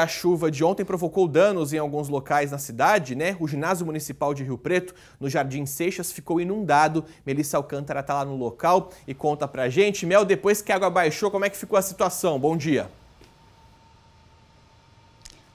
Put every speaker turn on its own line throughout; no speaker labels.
A chuva de ontem provocou danos em alguns locais na cidade, né? O ginásio municipal de Rio Preto, no Jardim Seixas, ficou inundado. Melissa Alcântara está lá no local e conta pra gente. Mel, depois que a água baixou, como é que ficou a situação? Bom dia.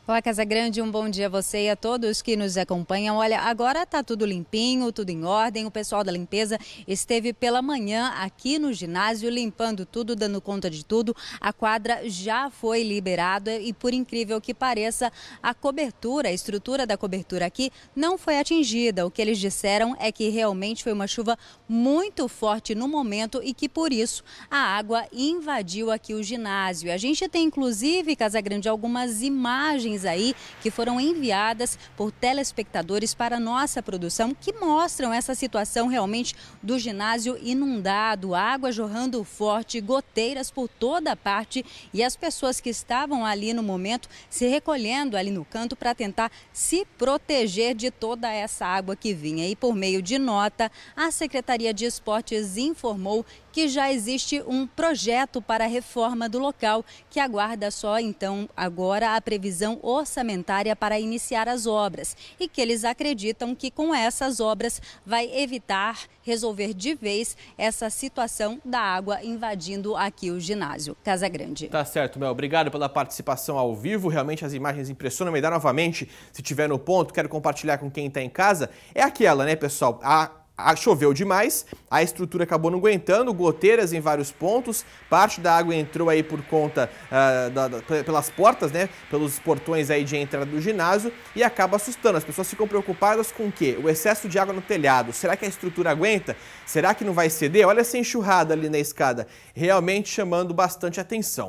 Olá, Casa Grande, um bom dia a você e a todos que nos acompanham. Olha, agora está tudo limpinho, tudo em ordem. O pessoal da limpeza esteve pela manhã aqui no ginásio, limpando tudo, dando conta de tudo. A quadra já foi liberada e, por incrível que pareça, a cobertura, a estrutura da cobertura aqui não foi atingida. O que eles disseram é que realmente foi uma chuva muito forte no momento e que, por isso, a água invadiu aqui o ginásio. A gente tem, inclusive, Casa Grande, algumas imagens imagens aí que foram enviadas por telespectadores para nossa produção que mostram essa situação realmente do ginásio inundado, água jorrando forte, goteiras por toda parte e as pessoas que estavam ali no momento se recolhendo ali no canto para tentar se proteger de toda essa água que vinha. E por meio de nota, a Secretaria de Esportes informou que já existe um projeto para a reforma do local que aguarda só então agora a previsão orçamentária para iniciar as obras e que eles acreditam que com essas obras vai evitar resolver de vez essa situação da água invadindo aqui o ginásio Casa Grande.
Tá certo, Mel. Obrigado pela participação ao vivo. Realmente as imagens impressionam. Me dá novamente, se tiver no ponto, quero compartilhar com quem está em casa. É aquela, né, pessoal? A choveu demais, a estrutura acabou não aguentando, goteiras em vários pontos, parte da água entrou aí por conta ah, da, da, pelas portas, né, pelos portões aí de entrada do ginásio e acaba assustando. As pessoas ficam preocupadas com o quê? O excesso de água no telhado. Será que a estrutura aguenta? Será que não vai ceder? Olha essa enxurrada ali na escada, realmente chamando bastante atenção.